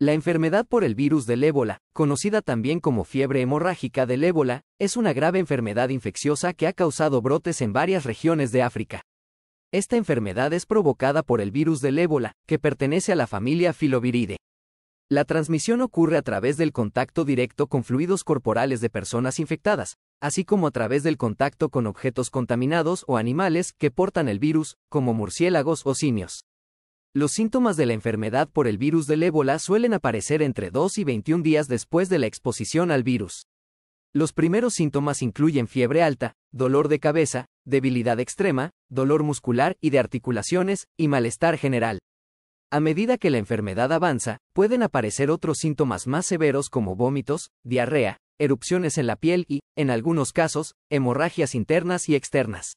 La enfermedad por el virus del ébola, conocida también como fiebre hemorrágica del ébola, es una grave enfermedad infecciosa que ha causado brotes en varias regiones de África. Esta enfermedad es provocada por el virus del ébola, que pertenece a la familia Filoviridae. La transmisión ocurre a través del contacto directo con fluidos corporales de personas infectadas, así como a través del contacto con objetos contaminados o animales que portan el virus, como murciélagos o simios. Los síntomas de la enfermedad por el virus del ébola suelen aparecer entre 2 y 21 días después de la exposición al virus. Los primeros síntomas incluyen fiebre alta, dolor de cabeza, debilidad extrema, dolor muscular y de articulaciones, y malestar general. A medida que la enfermedad avanza, pueden aparecer otros síntomas más severos como vómitos, diarrea, erupciones en la piel y, en algunos casos, hemorragias internas y externas.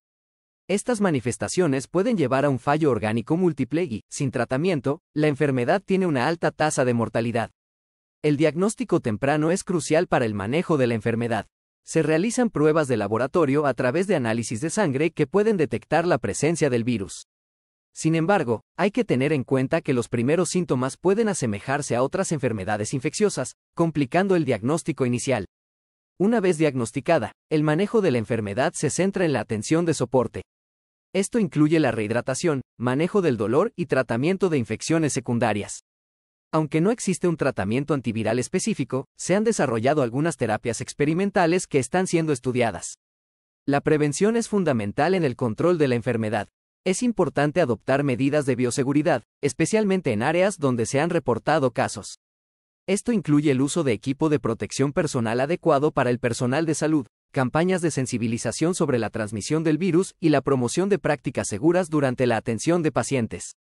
Estas manifestaciones pueden llevar a un fallo orgánico múltiple y, sin tratamiento, la enfermedad tiene una alta tasa de mortalidad. El diagnóstico temprano es crucial para el manejo de la enfermedad. Se realizan pruebas de laboratorio a través de análisis de sangre que pueden detectar la presencia del virus. Sin embargo, hay que tener en cuenta que los primeros síntomas pueden asemejarse a otras enfermedades infecciosas, complicando el diagnóstico inicial. Una vez diagnosticada, el manejo de la enfermedad se centra en la atención de soporte, esto incluye la rehidratación, manejo del dolor y tratamiento de infecciones secundarias. Aunque no existe un tratamiento antiviral específico, se han desarrollado algunas terapias experimentales que están siendo estudiadas. La prevención es fundamental en el control de la enfermedad. Es importante adoptar medidas de bioseguridad, especialmente en áreas donde se han reportado casos. Esto incluye el uso de equipo de protección personal adecuado para el personal de salud, campañas de sensibilización sobre la transmisión del virus y la promoción de prácticas seguras durante la atención de pacientes.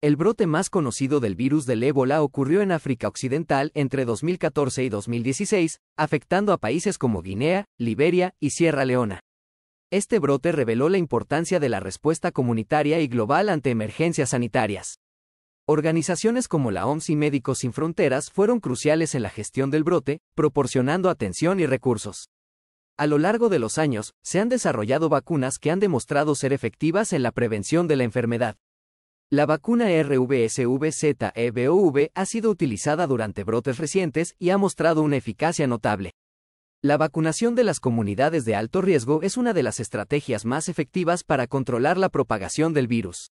El brote más conocido del virus del ébola ocurrió en África Occidental entre 2014 y 2016, afectando a países como Guinea, Liberia y Sierra Leona. Este brote reveló la importancia de la respuesta comunitaria y global ante emergencias sanitarias. Organizaciones como la OMS y Médicos Sin Fronteras fueron cruciales en la gestión del brote, proporcionando atención y recursos. A lo largo de los años, se han desarrollado vacunas que han demostrado ser efectivas en la prevención de la enfermedad. La vacuna RVSVZEBOV e ha sido utilizada durante brotes recientes y ha mostrado una eficacia notable. La vacunación de las comunidades de alto riesgo es una de las estrategias más efectivas para controlar la propagación del virus.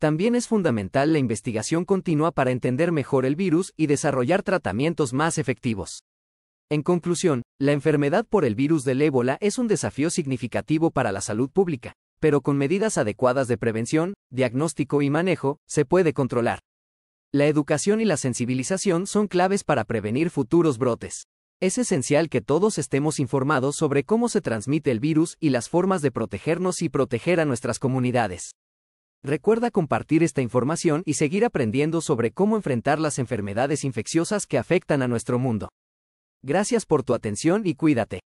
También es fundamental la investigación continua para entender mejor el virus y desarrollar tratamientos más efectivos. En conclusión, la enfermedad por el virus del ébola es un desafío significativo para la salud pública, pero con medidas adecuadas de prevención, diagnóstico y manejo, se puede controlar. La educación y la sensibilización son claves para prevenir futuros brotes. Es esencial que todos estemos informados sobre cómo se transmite el virus y las formas de protegernos y proteger a nuestras comunidades. Recuerda compartir esta información y seguir aprendiendo sobre cómo enfrentar las enfermedades infecciosas que afectan a nuestro mundo. Gracias por tu atención y cuídate.